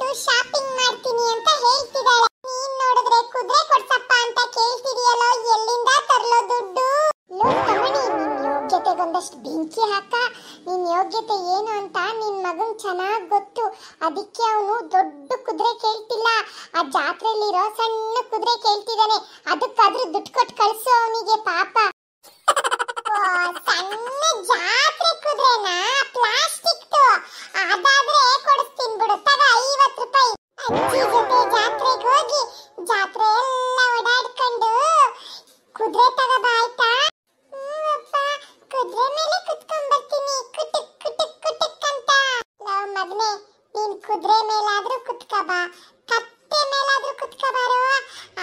ಬಿಟ್ಟು ಶಾಪಿಂಗ್ ಮಾಡ್ತೀನಿ ಅಂತ ಹೇಳ್ತಿದಾಳೆ ನೀನ್ ನೋಡಿದ್ರೆ ಕುದುರೆ ಕೊಡ್ಸಪ್ಪ ಅಂತ ಕೇಳ್ತಿದೀಯಲ್ಲ ಎಲ್ಲಿಂದ ತರಲೋ ದುಡ್ಡು ಲೋ ಕಮಣಿ ಬೆಂಕಿ ಹಾಕ ನಿನ್ ಯೋಗ್ಯತೆ ಏನು ಅಂತ ನಿನ್ ಮಗನ್ ಚೆನ್ನಾಗ್ ಗೊತ್ತು ಅದಕ್ಕೆ ಅವನು ದೊಡ್ಡ ಕುದುರೆ ಕೇಳ್ತಿಲ್ಲ ಆ ಜಾತ್ರೆಯಲ್ಲಿರೋ ಸಣ್ಣ ಕುದುರೆ ಕೇಳ್ತಿದ್ದಾನೆ ಅದಕ್ಕಾದ್ರೂ ದುಡ್ಡು ಕೊಟ್ಟು ಕಳ್ಸು ಅವನಿಗೆ ಪಾಪ ಸಣ್ಣ ಜಾತ್ರೆ ಕುದುರೆನಾ ಪ್ಲಾಸ್ಟಿಕ್ ಅದಾದ್ರೆ ಕೊಡಿಸ್ತೀನಿ ಬಿಡು ತಗ ಐವತ್ತು ಜೀಜುಂಬೆ ಜಾತ್ರೆಗೆ ಹೋಗಿ ಜಾತ್ರೆ ಎಲ್ಲ ಓಡಾಡ್ಕೊಂಡು ಕುದುರೆ ತಗೋಬಾ ಆಯ್ತಾ ಅಪ್ಪ ಕುದುರೆ ಮೇಲೆ ಕುತ್ಕೊಂಡ್ ಬರ್ತೀನಿ ಕುಟುಕ್ ಕುಟುಕ್ ಕುಟುಕ್ ಅಂತ ನಾವು ಮಗನೆ ನೀನ್ ಕುದುರೆ ಮೇಲಾದ್ರೂ ಕುತ್ಕೋಬಾ ಕತ್ತೆ ಮೇಲಾದ್ರೂ ಕುತ್ಕೋಬಾರೋ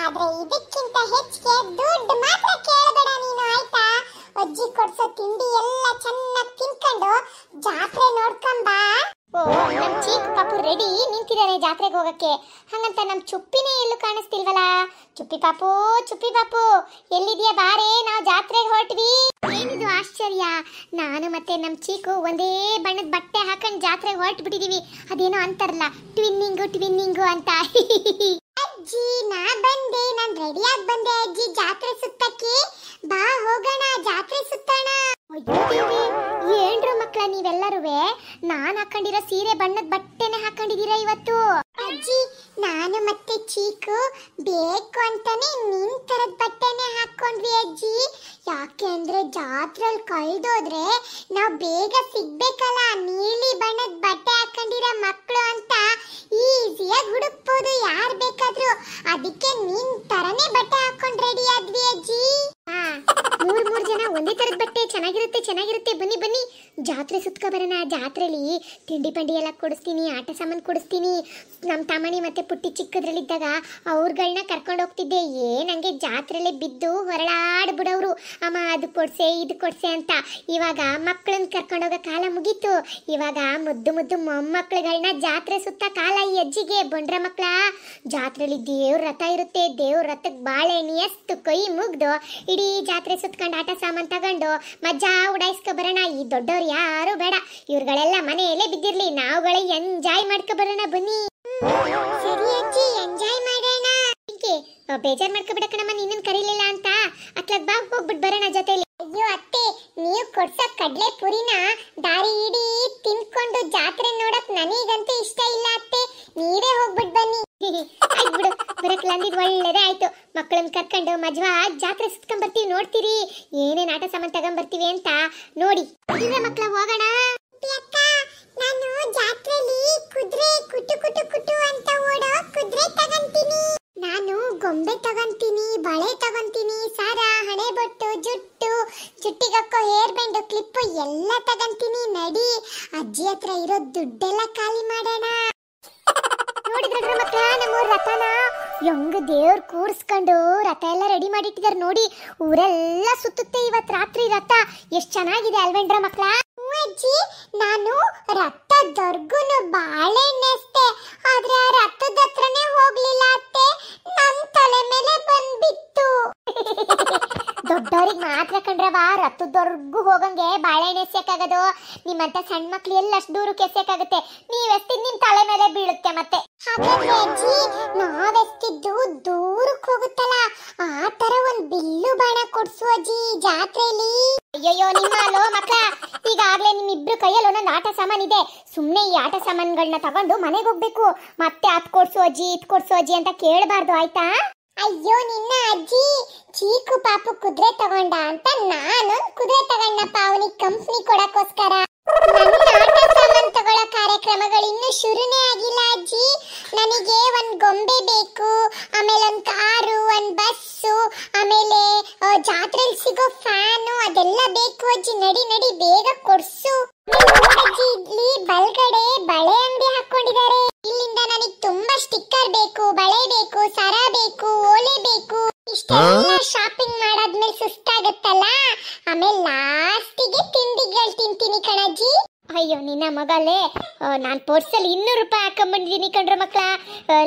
ಆದ್ರೆ ಇದಕ್ಕಿಂತ ಹೆಚ್ಚಿಗೆ ದುಡ್ಡು ಮಾತ್ರ ಕೇಳಬೇಡ ನೀನು ಆಯ್ತಾ ಅಜ್ಜಿ ಕೊಡ್ಸೋ ತಿಂಡಿ ಎಲ್ಲ ಚೆನ್ನಾಗಿ ತಿನ್ಕೊಂಡು ಜಾತ್ರೆ ನೋಡ್ಕೊಂಡು ರೆಡಿ ನಿಂತಿದ್ದಾರೆ ಜಾತ್ರೆಗೆ ಹೋಗಕ್ಕೆ ಹಂಗಂತ ನಮ್ಮ ಚುಪ್ಪಿನೇ ಎಲ್ಲೂ ಕಾಣಿಸ್ತಿಲ್ವಲ್ಲ ಚುಪ್ಪಿ ಪಾಪು ಚುಪ್ಪಿ ಪಾಪು ಎಲ್ಲಿದೆಯಾ ಬಾರೆ ನಾವು ಜಾತ್ರೆಗೆ ಹೊರಟ್ವಿ ಏನಿದು ಆಶ್ಚರ್ಯ ನಾನು ಮತ್ತೆ ನಮ್ಮ ಚೀಕು ಒಂದೇ ಬಣ್ಣದ ಬಟ್ಟೆ ಹಾಕೊಂಡು ಜಾತ್ರೆಗೆ ಬಿಟ್ಟಿದೀವಿ ಅದೇನೋ ಅಂತಾರಲ್ಲ ಟ್ವಿನ್ನಿಂಗು ಟ್ವಿನ್ನಿಂಗು ಅಂತ ಅಜ್ಜಿ ನಾ ಬಂದೆ ನಾನು ರೆಡಿಯಾಗಿ ಬಂದೆ ಅಜ್ಜಿ ಜಾತ್ರೆ ಸುತ್ತಕ್ಕೆ ಬಾ ಹೋಗೋಣ ಜಾತ್ರೆ ಸುತ್ತೋಣ ಎಲ್ಲರೂ ನಾನು ಹಾಕೊಂಡಿರೋ ಸೀರೆ ಬಣ್ಣದ ಬಟ್ಟೆನೇ ಹಾಕೊಂಡಿದೀರಾ ಇವತ್ತು ಅಜ್ಜಿ ನಾನು ಮತ್ತೆ ಚೀಕು ಬೇಕು ಅಂತಾನೆ ನಿನ್ ತರದ್ ಬಟ್ಟೆನೆ ಹಾಕೊಂಡ್ವಿ ಅಜ್ಜಿ ಯಾಕೆ ಅಂದ್ರೆ ಜಾತ್ರೆಲ್ ಕಳ್ದೋದ್ರೆ ನಾವ್ ಬೇಗ ಸಿಗ್ಬೇಕಲ್ಲ ನೀಲಿ ಬಣ್ಣದ ಬಟ್ಟೆ ಹಾಕೊಂಡಿರೋ ಮಕ್ಕಳು ಅಂತ ಈಸಿಯಾಗಿ ಹುಡುಕ್ಬೋದು ಯಾರ್ ಬೇಕಾದ್ರೂ ಅದಕ್ಕೆ ನಿನ್ ತರನೇ ಬಟ್ಟೆ ಹಾಕೊಂಡ್ ರೆಡಿ ಆದ್ವಿ ಅಜ್ಜಿ ಮೂರ್ ಮೂರ್ ಜನ ಒಂದೇ ತರದ ಬಟ್ಟೆ ಚೆನ್ನಾಗಿರುತ್ತೆ ಚೆನ್ನಾಗಿರುತ್ತೆ ಬನ್ನಿ ಬನ್ನಿ ಜಾತ್ರೆ ಸುತ್ಕೊ ಬರೋಣ ಜಾತ್ರೆಲಿ ತಿಂಡಿ ಪಂಡಿ ಎಲ್ಲ ಕೊಡಿಸ್ತೀನಿ ಆಟ ಸಾಮಾನು ಕೊಡಿಸ್ತೀನಿ ನಮ್ಮ ತಮ್ಮನಿ ಮತ್ತೆ ಪುಟ್ಟಿ ಚಿಕ್ಕದ್ರಲ್ಲಿದ್ದಾಗ ಅವ್ರುಗಳನ್ನ ಕರ್ಕೊಂಡು ಹೋಗ್ತಿದ್ದೆ ಏನ್ ನಂಗೆ ಜಾತ್ರೆಲೆ ಬಿದ್ದು ಹೊರಳಾಡ್ಬಿಡೋರು ಅಮ್ಮ ಅದು ಕೊಡ್ಸೆ ಇದು ಕೊಡ್ಸೆ ಅಂತ ಇವಾಗ ಮಕ್ಕಳನ್ನ ಹೋಗೋ ಕಾಲ ಮುಗೀತು ಇವಾಗ ಮುದ್ದು ಮುದ್ದು ಮೊಮ್ಮಕ್ಳುಗಳನ್ನ ಜಾತ್ರೆ ಸುತ್ತ ಕಾಲ ಈ ಅಜ್ಜಿಗೆ ಬೊಂಡ್ರ ಮಕ್ಳ ಜಾತ್ರೆಲಿ ದೇವ್ರ ರಥ ಇರುತ್ತೆ ದೇವ್ರ ರಥಕ್ಕೆ ಬಾಳೆ ನಿಯಸ್ತು ಕೈ ಮುಗ್ದು ಇಡೀ ಜಾತ್ರೆ ಸುತ್ತ ಕುತ್ಕೊಂಡು ಆಟ ಸಾಮಾನು ತಗೊಂಡು ಮಜಾ ಉಡಾಯಿಸ್ಕೊ ಬರೋಣ ಈ ದೊಡ್ಡವ್ರು ಯಾರು ಬೇಡ ಇವ್ರುಗಳೆಲ್ಲ ಮನೆಯಲ್ಲೇ ಬಿದ್ದಿರ್ಲಿ ನಾವುಗಳೇ ಎಂಜಾಯ್ ಮಾಡ್ಕೊ ಬರೋಣ ಬನ್ನಿ ಸರಿ ಅಜ್ಜಿ ಎಂಜಾಯ್ ಮಾಡೋಣ ಬೇಜಾರ್ ಮಾಡ್ಕೊಬೇಡ ಕಣಮ್ಮ ನಿನ್ನ ಕರೀಲಿಲ್ಲ ಅಂತ ಅತ್ಲಾಗ ಬಾ ಹೋಗ್ಬಿಟ್ಟು ಬರೋಣ ಜೊತೆಲಿ ಅಯ್ಯೋ ಅತ್ತೆ ನೀವು ಕೊಡ್ಸೋ ಕಡ್ಲೆ ಪುರಿನ ದಾರಿ ಇಡೀ ತಿನ್ಕೊಂಡು ಜಾತ್ರೆ ನೋಡಕ್ ನನಗಂತೂ ಇಷ್ಟ ಇಲ್ಲ ಅತ್ತೆ ನೀವೇ ಹೋಗ್ಬಿಟ್ಟು ಬನ್ನಿ ಬಿಡು ಬರಕ್ ಅಂದಿದ್ ಒಳ್ಳೇದೇ ಆಯ್ತು ಮಕ್ಕಳನ್ನ ಕರ್ಕೊಂಡು ಮಜ್ವಾ ಜಾತ್ರೆ ಸುತ್ಕೊಂಡ್ ಬರ್ತೀವಿ ನೋಡ್ತೀರಿ ಏನೇನ್ ಆಟ ಸಾಮಾನ್ ತಗೊಂಡ್ಬರ್ತೀವಿ ಬರ್ತೀವಿ ಅಂತ ನೋಡಿ ಮಕ್ಕಳ ಹೋಗೋಣ ನಾನು ಜಾತ್ರೆಲಿ ಕುದ್ರೆ ಕುಟು ಕುಟು ಕುಟು ಅಂತ ಓಡೋ ಕುದ್ರೆ ತಗೊಂತೀನಿ ನಾನು ಗೊಂಬೆ ತಗೊಂತೀನಿ ಬಳೆ ತಗೊಂತೀನಿ ಸಾರ ಹಣೆ ಬೊಟ್ಟು ಜುಟ್ಟು ಜುಟ್ಟಿಗಕ್ಕೋ ಹೇರ್ ಬ್ಯಾಂಡ್ ಕ್ಲಿಪ್ ಎಲ್ಲ ತಗೊಂತೀನಿ ನಡಿ ಅಜ್ಜಿ ಹತ್ರ ಇರೋ ದುಡ್ಡೆಲ್ಲ ಖಾಲಿ ಮಾಡೋಣ ನೋಡಿದ್ರ ಮಕ್ಕಳ ನಮ್ಮ ರಥನ ಹೆಂಗ ದೇವ್ರ ಕೂರ್ಸ್ಕೊಂಡು ರಥ ಎಲ್ಲಾ ರೆಡಿ ಮಾಡಿಟ್ಟಿದ್ದಾರೆ ನೋಡಿ ಊರೆಲ್ಲ ಸುತ್ತುತ್ತೆ ಇವತ್ತು ರಾತ್ರಿ ರಥ ಎಷ್ಟು ಚೆನ್ನಾಗಿದೆ ಅಲ್ವೇಂಡ್ರ ಮಕ್ಕಳ ಅಜ್ಜಿ ನಾನು ರಥದವರ್ಗುನು ಬಾಳೆ ಎಸ್ತೆ ಆದ್ರೆ ಆ ರಥದ ಹತ್ರನೇ ಹೋಗ್ಲಿಲ್ಲ ಅತ್ತೆ ನನ್ ತಲೆ ಮೇಲೆ ಬಂದ್ಬಿತ್ತು ದೊಡ್ಡವ್ರಿಗೆ ಮಾತ್ರ ಕಂಡ್ರವ ರಥದವರ್ಗು ಹೋಗಂಗೆ ಬಾಳೆಹಣ್ಣೆ ಎಸ್ಯಕ್ಕಾಗದು ನಿಮ್ಮಂತ ಸಣ್ಣ ಮಕ್ಳು ಎಲ್ಲ ಅಷ್ಟು ದೂರಕ್ಕೆ ಎಸ್ಯಕ್ಕಾಗುತ್ತೆ ನೀವ್ ಎಸ್ತಿದ್ ನಿಮ್ ತಲೆ ಮೇಲೆ ಬೀಳುತ್ತೆ ಮತ್ತೆ ಹಾಗಾದ್ರೆ ಅಜ್ಜಿ ನಾವೆಸ್ತಿದ್ದು ದೂರಕ್ಕೆ ಹೋಗುತ್ತಲ್ಲ ಆ ತರ ಒಂದ್ ಬಿಲ್ಲು ಬಾಣ ಕೊಡ್ಸು ಅಜ್ಜಿ ಜಾತ್ರೆಲಿ ಅಯ್ಯಯ್ಯೋ ನಿಮ್ಮ ಅಲ್ಲೋ ಈಗಾಗಲೇ ನಿಮ್ಮಿಬ್ರು ಕೈಯಲ್ಲಿ ಒಂದೊಂದು ಆಟ ಸಾಮಾನು ಇದೆ ಸುಮ್ಮನೆ ಈ ಆಟ ಸಾಮಾನುಗಳನ್ನ ತಗೊಂಡು ಮನೆಗೆ ಹೋಗ್ಬೇಕು ಮತ್ತೆ ಅದ್ ಕೊಡ್ಸು ಅಜ್ಜಿ ಇದ್ ಕೊಡ್ಸು ಅಜ್ಜಿ ಅಂತ ಕೇಳಬಾರ್ದು ಆಯ್ತಾ ಅಯ್ಯೋ ನಿನ್ನ ಅಜ್ಜಿ ಚೀಕು ಪಾಪು ಕುದುರೆ ತಗೊಂಡ ಅಂತ ನಾನು ಕುದುರೆ ತಗೊಂಡಪ್ಪ ಅವನಿಗೆ ಕಂಪ್ನಿ ಕೊಡಕ್ಕೋಸ್ಕರ ತಗೊಳ್ಳೋ ಕಾರ್ಯಕ್ರಮಗಳು ಇನ್ನು ಶುರುನೇ ಆಗಿಲ್ಲ ಅಜ್ಜಿ ನನಗೆ ಒಂದು ಗೊಂಬೆ ಬೇಕು ಆಮೇಲೆ ಒಂದು ಕಾರು ಒಂದು ಬಸ್ಸು ಆಮೇಲೆ ಜಾತ್ರೆಲಿ ಸಿಗೋ ಫ್ಯಾನು ಅದೆಲ್ಲ ಬೇಕು ಅಜ್ಜಿ ನಡಿ ನಡಿ ಮಗಲೇ ನಾನು ಪೋರ್ಸಲ್ಲಿ ಇನ್ನೂರು ರೂಪಾಯಿ ಹಾಕೊಂಡ್ಬಂದಿದ್ದೀನಿ ಕಣ್ರ ಮಕ್ಕಳ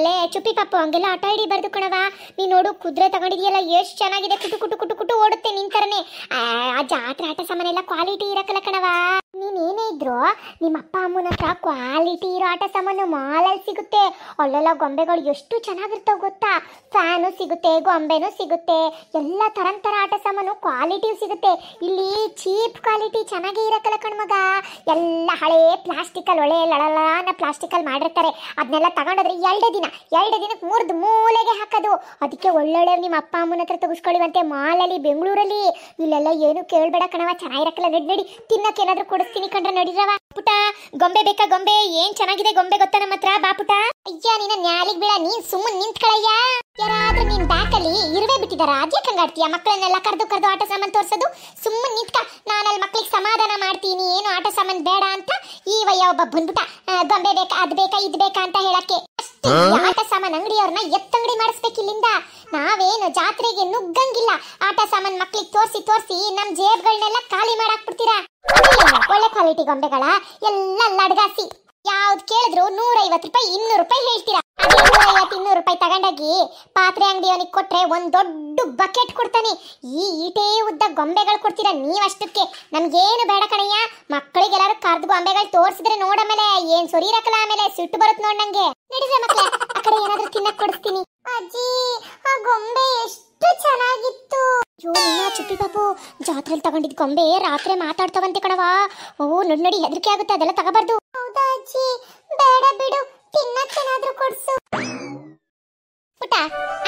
ಲೇ ಚುಪ್ಪಿ ಪಾಪು ಹಂಗೆಲ್ಲ ಆಟ ಬರ್ದು ಕಣವ ನೀನು ನೋಡು ಕುದುರೆ ತಗೊಂಡಿದೆಯಲ್ಲ ಎಷ್ಟು ಚೆನ್ನಾಗಿದೆ ಕುಟು ಕುಟು ಕುಟು ಕುಟು ಓಡುತ್ತೆ ನಿನ್ ಥರನೇ ಆ ಜಾತ್ರೆ ಆಟ ಸಾಮಾನೆಲ್ಲ ಕ್ವಾಲಿಟಿ ಇರಕ್ಕಲ್ಲ ಕಣವಾ ನೀನೇನೇ ಇದ್ರು ನಿಮ್ಮ ಅಪ್ಪ ಅಮ್ಮನ ಹತ್ರ ಕ್ವಾಲಿಟಿ ಇರೋ ಆಟ ಸಾಮಾನು ಮಾಲಲ್ಲಿ ಸಿಗುತ್ತೆ ಅಲ್ಲೆಲ್ಲ ಗೊಂಬೆಗಳು ಎಷ್ಟು ಚೆನ್ನಾಗಿರ್ತಾವೆ ಗೊತ್ತಾ ಫ್ಯಾನು ಸಿಗುತ್ತೆ ಗೊಂಬೆನೂ ಸಿಗುತ್ತೆ ಎಲ್ಲ ತರ ಆಟ ಸಾಮಾನು ಕ್ವಾಲಿಟಿ ಸಿಗುತ್ತೆ ಇಲ್ಲಿ ಚೀಪ್ ಕ್ವಾಲಿಟಿ ಚೆನ್ನಾಗೇ ಇರಕ್ಕಲ್ಲ ಕಣ್ಮಗ ಎಲ್ಲ ಹಳೇ ಪ್ಲಾಸ್ಟಿಕಲ್ ಒಳ್ಳೆ ಲಳಲಾನ ಅಲ್ಲಿ ಮಾಡಿರ್ತಾರೆ ಅದನ್ನೆಲ್ಲ ತಗೊಂಡ್ರೆ ಎರಡು ದಿನ ಎರಡು ದಿನಕ್ಕೆ ಮೂರ್ದು ಮೂಲೆಗೆ ಹಾಕೋದು ಅದಕ್ಕೆ ಒಳ್ಳೊಳ್ಳೆ ನಿಮ್ಮ ಅಪ್ಪ ಅಮ್ಮನ ಹತ್ರ ತೆಗೆಸ್ಕೊಳ್ಳಿವಂತೆ ಮಾಲಲ್ಲಿ ಬೆಂಗಳೂರಲ್ಲಿ ಇಲ್ಲೆಲ್ಲ ಏನು ಕೇಳಬೇಡ ಕಣವ ಚೆನ್ನಾಗಿರಕ್ಕಲ್ಲ ನಡಿ ತಿನ್ನಕ್ಕೆ ಏನಾದರೂ ಓಡಿಸ್ತೀನಿ ಕಂಡ್ರೆ ನಡೀರವ ಪುಟ ಗೊಂಬೆ ಬೇಕಾ ಗೊಂಬೆ ಏನ್ ಚೆನ್ನಾಗಿದೆ ಗೊಂಬೆ ಗೊತ್ತ ನಮ್ಮ ಹತ್ರ ಬಾ ಅಯ್ಯ ನಿನ್ನ ನ್ಯಾಲಿಗ್ ಬೀಳ ನೀನ್ ಸುಮ್ಮನೆ ನಿಂತ್ಕಳಯ್ಯ ಯಾರಾದ್ರೂ ನಿನ್ ಬ್ಯಾಕ್ ಅಲ್ಲಿ ಇರುವೆ ಬಿಟ್ಟಿದಾರ ಅದೇ ಕಂಗಾಡ್ತೀಯ ಮಕ್ಕಳನ್ನೆಲ್ಲ ಕರೆದು ಕರೆದು ಆಟ ಸಾಮಾನ್ ತೋರಿಸೋದು ಸುಮ್ಮನ್ ನಿಂತ್ಕ ನಾನಲ್ಲಿ ಮಕ್ಳಿಗೆ ಸಮಾಧಾನ ಮಾಡ್ತೀನಿ ಏನು ಆಟ ಸಾಮಾನ್ ಬೇಡ ಅಂತ ಈ ವಯ್ಯ ಒಬ್ಬ ಬಂದ್ಬಿಟ್ಟ ಗೊಂಬೆ ಬೇಕಾ ಅದ್ ಬೇಕಾ ಇದ್ ಬೇಕಾ ಅಂತ ಹೇಳಕ್ಕೆ ಆಟ ಸಾಮಾನ್ ಅಂಗಡಿಯವ್ರನ್ನ ಎತ್ತಂಗಡಿ ಮಾಡಿಸ್ಬೇಕು ಇಲ್ಲಿಂದ ನಾವೇನು ಜಾತ್ರೆಗೆ ನುಗ್ಗಂಗಿಲ್ಲ ಆಟ ಸಾಮಾನ್ ಮಕ್ಳಿಗೆ ತೋರಿಸಿ ತೋರಿಸಿ ನಮ್ ಜೇಬ್ಗಳನ್ನೆಲ್ಲ ಖಾಲಿ ಮಾಡಾಕ್ಬಿಡ್ತೀರಾ ಒಳ್ಳೆ ಕ್ವಾಲಿಟಿ ಗೊಂಬೆಗಳ ಎಲ್ಲ ಲಡ್ಗಾಸಿ ಯಾವ್ದು ಕೇಳಿದ್ರು ನೂರೈವತ್ತು ರೂಪಾಯಿ ಇನ್ನೂರು ರೂಪಾಯಿ ಹೇಳ್ತೀರಾ ನೂರೈವತ್ತು ಇನ್ನೂರು ರೂಪಾಯಿ ತಗೊಂಡಾಗಿ ಪಾತ್ರೆ ಅಂಗಡಿಯವನಿಗೆ ಕೊಟ್ರೆ ಒಂದು ದೊಡ್ಡ ಬಕೆಟ್ ಕೊಡ್ತಾನೆ ಈ ಈಟೇ ಉದ್ದ ಗೊಂಬೆಗಳು ಕೊಡ್ತೀರಾ ನೀವಷ್ಟಕ್ಕೆ ನಮ್ಗೇನು ಬೇಡ ಕಣಯ್ಯ ಮಕ್ಕಳಿಗೆಲ್ಲರೂ ಕರ್ದು ಗೊಂಬೆಗಳು ತೋರಿಸಿದ್ರೆ ನೋಡಮೇಲೆ ಮೇಲೆ ಏನ್ ಸರಿ ಇರಕಲ್ಲ ಆಮೇಲೆ ಸಿಟ್ಟು ಬರುತ್ತೆ ನೋಡ್ ನಂಗೆ ನಡೀರ ಮಕ್ಕಳ ಆ ಕಡೆ ಏನಾದ್ರೂ ತಿನ್ನಕ್ ಕೊಡಿಸ್ತೀನಿ ಅಜ್ಜಿ ಆ ಗೊಂಬೆ ಎಷ್ಟು ಎಷ್ಟು ಚೆನ್ನಾಗಿತ್ತು ಅಯ್ಯೋ ನಿನ್ನ ಚುಪ್ಪಿ ಬಾಬು ಜಾತ್ರೆಲಿ ತಗೊಂಡಿದ್ ಗೊಂಬೆ ರಾತ್ರಿ ಮಾತಾಡ್ತವಂತೆ ಕಣವಾ ಓ ನಡ್ ನಡಿ ಹೆದರಿಕೆ ಆಗುತ್ತೆ ಅದೆಲ್ಲ ತಗೋಬಾರ್ದು ಹೌದಾ ಅಜ್ಜಿ ಬೇಡ ಬಿಡು ತಿನ್ನಕ್ಕೇನಾದ್ರೂ ಕೊಡ್ಸು ಪುಟ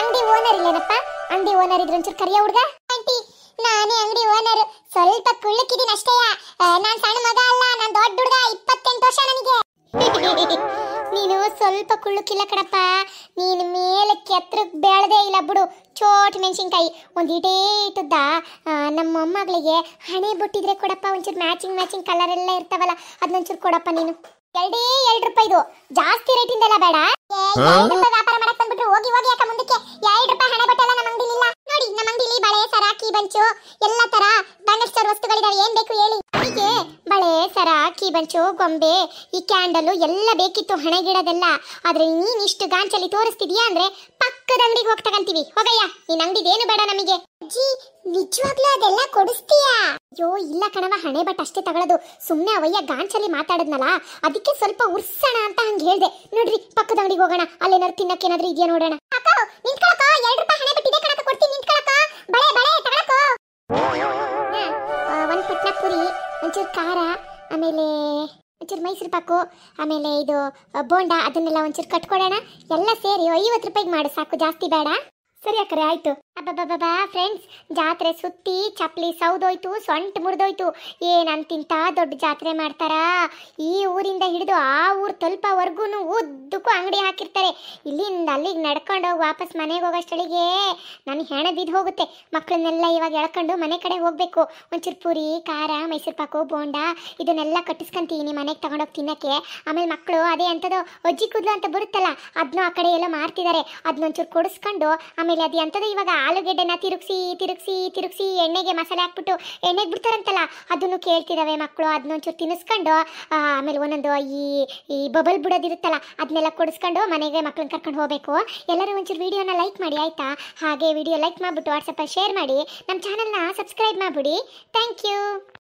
ಅಂಗಡಿ ಓನರ್ ಇಲ್ಲೇನಪ್ಪ ಅಂಗಡಿ ಓನರ್ ಇದ್ರ ಒಂಚೂರು ಕರಿಯ ಹುಡ್ಗ ಆಂಟಿ ನಾನೇ ಅಂಗಡಿ ಓನರ್ ಸ್ವಲ್ಪ ಕುಳ್ಳಕ್ಕಿದ್ದೀನಿ ಅಷ್ಟೇಯ ನಾನ್ ಸಣ್ಣ ಮಗ ಅಲ್ಲ ನಾನ್ ದೊಡ್ಡ ಹುಡ್ಗ ಇಪ್ಪ ಸ್ವಲ್ಪ ಕುಳ್ಳುಕಿಲ್ಲ ಕಣಪ್ಪ ನೀನು ಮೇಲೆ ಕೆತ್ರಕ್ಕೆ ಬೆಳೆದೇ ಇಲ್ಲ ಬಿಡು ಚೋಟ್ ಮೆಣಸಿನ್ಕಾಯಿ ಒಂದು ಇಡೇ ಇಟ್ಟದ್ದ ನಮ್ಮ ಮೊಮ್ಮಗಳಿಗೆ ಹಣೆ ಬಿಟ್ಟಿದ್ರೆ ಕೊಡಪ್ಪ ಒಂಚೂರು ಮ್ಯಾಚಿಂಗ್ ಮ್ಯಾಚಿಂಗ್ ಕಲರ್ ಎಲ್ಲ ಇರ್ತಾವಲ್ಲ ಅದನ್ನೊಂಚೂರು ಕೊಡಪ್ಪ ನೀನು ಎರಡೇ ಎರಡು ಇದು ಜಾಸ್ತಿ ರೇಟಿಂದೆಲ್ಲ ಬೇಡ ವ್ಯಾಪಾರ ಮಾಡಕ್ ಬಂದ್ಬಿಟ್ಟು ಹೋಗಿ ಹೋಗಿ ಯಾಕೆ ಮುಂದಕ್ಕೆ ಎರಡು ರೂಪಾಯಿ ಹಣೆ ಬಟ್ಟೆಲ್ಲ ನಮ್ಮ ಅಂಗಡಿಲಿಲ್ಲ ನೋಡಿ ನಮ್ಮ ಅಂಗಡಿಲಿ ಬಳೆ ಸರ ಕಿ ಬಂಚು ಎಲ್ಲ ತರ ಬಣ್ಣದ ವಸ್ತುಗಳಿದಾವೆ ಏನ್ ಬೇಕು ಹೇಳಿ ಹೀಗೆ ಬಳೆ ಸರ ಕಿ ಬಂಚು ಗೊಂಬೆ ಈ ಕ್ಯಾಂಡಲ್ ಎಲ್ಲ ಬೇಕಿತ್ತು ಹಣೆ ಗಿಡದೆಲ್ಲ ಆದ್ರೆ ನೀನ್ ಇಷ್ಟು ಗಾಂಚಲಿ ತೋರಿಸ್ತಿದ್ಯಾ ಅಂದ್ರೆ ಪಕ್ಕದ ಅಂಗಡಿಗೆ ಹೋಗಿ ತಗಂತೀವಿ ಹೋಗಯ್ಯ ನಿನ್ ಅಂಗಡಿದೇನು ಬೇಡ ನಮಗೆ ಅಜ್ಜಿ ನಿಜವಾಗ್ಲೂ ಅದೆಲ್ಲ ಕೊಡಿಸ್ತೀಯಾ ಅಯ್ಯೋ ಇಲ್ಲ ಕಣವ ಹಣೆ ಬಟ್ ಅಷ್ಟೇ ತಗೊಳ್ಳೋದು ಸುಮ್ಮನೆ ಅವಯ್ಯ ಗಾಂಚಲಿ ಮಾತಾಡದ್ನಲ್ಲ ಅದಕ್ಕೆ ಸ್ವಲ್ಪ ಉರ್ಸೋಣ ಅಂತ ಹಂಗೆ ಹೇಳ್ದೆ ನೋಡ್ರಿ ಪಕ್ಕದ ಅಂಗಡಿಗೆ ಹೋಗೋಣ ಅಲ್ಲೇನಾದ್ರು ತಿನ್ನಕ್ಕೆ ಏನಾದ್ರು ಇದೆಯಾ ನೋಡೋಣ ಅಕ್ಕ ಎರಡು ರೂಪಾಯಿ ಹಣೆ ಬಿಟ್ಟಿದೆ ಕೊಡ್ತೀನಿ ಒಂದು ಪಟ್ನಾ ಪುರಿ ಒಂಚೂರು ಖಾರ ಆಮೇಲೆ ಒಂಚೂರು ಮೈಸೂರು ಪಾಕು ಆಮೇಲೆ ಇದು ಬೋಂಡ ಅದನ್ನೆಲ್ಲ ಒಂಚೂರು ಕಟ್ಕೊಡೋಣ ಎಲ್ಲ ಸೇರಿ ಐವತ್ತು ರೂಪಾಯಿಗೆ ಮಾಡು ಸಾಕು ಜಾಸ್ತಿ ಬೇಡ ಸರಿ ಅಕ್ಕರೆ ಆಯಿತು ಫ್ರೆಂಡ್ಸ್ ಜಾತ್ರೆ ಸುತ್ತಿ ಚಪ್ಪಲಿ ಸೌದೋಯ್ತು ಸೊಂಟ ಮುರಿದೋಯ್ತು ಏನಂತಿಂತ ದೊಡ್ಡ ಜಾತ್ರೆ ಮಾಡ್ತಾರ ಈ ಊರಿಂದ ಹಿಡಿದು ಆ ಊರು ತಲುಪವರೆಗೂ ಉದ್ದಕ್ಕೂ ಅಂಗಡಿ ಹಾಕಿರ್ತಾರೆ ಇಲ್ಲಿಂದ ಅಲ್ಲಿಗೆ ನಡ್ಕೊಂಡು ಹೋಗಿ ವಾಪಸ್ ಮನೆಗೆ ಹೋಗೋಷ್ಟಳಿಗೆ ನಾನು ಹೆಣ ಹೋಗುತ್ತೆ ಮಕ್ಕಳನ್ನೆಲ್ಲ ಇವಾಗ ಎಳ್ಕೊಂಡು ಮನೆ ಕಡೆ ಹೋಗಬೇಕು ಒಂಚೂರು ಪೂರಿ ಖಾರ ಮೈಸೂರು ಪಾಕು ಬೋಂಡ ಇದನ್ನೆಲ್ಲ ಕಟ್ಟಿಸ್ಕೊಂತೀನಿ ಮನೆಗೆ ತಗೊಂಡೋಗಿ ತಿನ್ನಕ್ಕೆ ಆಮೇಲೆ ಮಕ್ಕಳು ಅದೇ ಅಂಥದ್ದು ಅಜ್ಜಿ ಕುದ್ಲು ಅಂತ ಬರುತ್ತಲ್ಲ ಅದ್ನ ಆ ಕಡೆ ಎಲ್ಲ ಮಾರ್ತಿದ್ದಾರೆ ಅದನ್ನೊಂಚೂರು ಕೊಡಿಸ್ಕೊಂಡು ಆಮೇಲೆ ಅದು ಅಂಥದ್ದು ಇವಾಗ ಆಲೂಗೆಡ್ಡೆನ ತಿರುಗಿಸಿ ತಿರುಗಿಸಿ ತಿರುಗಿಸಿ ಎಣ್ಣೆಗೆ ಮಸಾಲೆ ಹಾಕ್ಬಿಟ್ಟು ಎಣ್ಣೆಗೆ ಬಿಡ್ತಾರಂತಲ್ಲ ಅದನ್ನು ಕೇಳ್ತಿದ್ದಾವೆ ಮಕ್ಕಳು ಅದನ್ನೊಂಚೂರು ತಿನ್ನಿಸ್ಕೊಂಡು ಆಮೇಲೆ ಒಂದೊಂದು ಈ ಈ ಬಬಲ್ ಬಿಡೋದಿರುತ್ತಲ್ಲ ಅದನ್ನೆಲ್ಲ ಕೊಡಿಸ್ಕೊಂಡು ಮನೆಗೆ ಮಕ್ಕಳನ್ನ ಕರ್ಕೊಂಡು ಹೋಗಬೇಕು ಎಲ್ಲರೂ ಒಂಚೂರು ವೀಡಿಯೋನ ಲೈಕ್ ಮಾಡಿ ಆಯಿತಾ ಹಾಗೆ ವಿಡಿಯೋ ಲೈಕ್ ಮಾಡಿಬಿಟ್ಟು ವಾಟ್ಸಪ್ಪಲ್ಲಿ ಶೇರ್ ಮಾಡಿ ನಮ್ಮ ಚಾನಲ್ನ ಸಬ್ಸ್ಕ್ರೈಬ್ ಮಾಡಿಬಿಡಿ ಥ್ಯಾಂಕ್ ಯು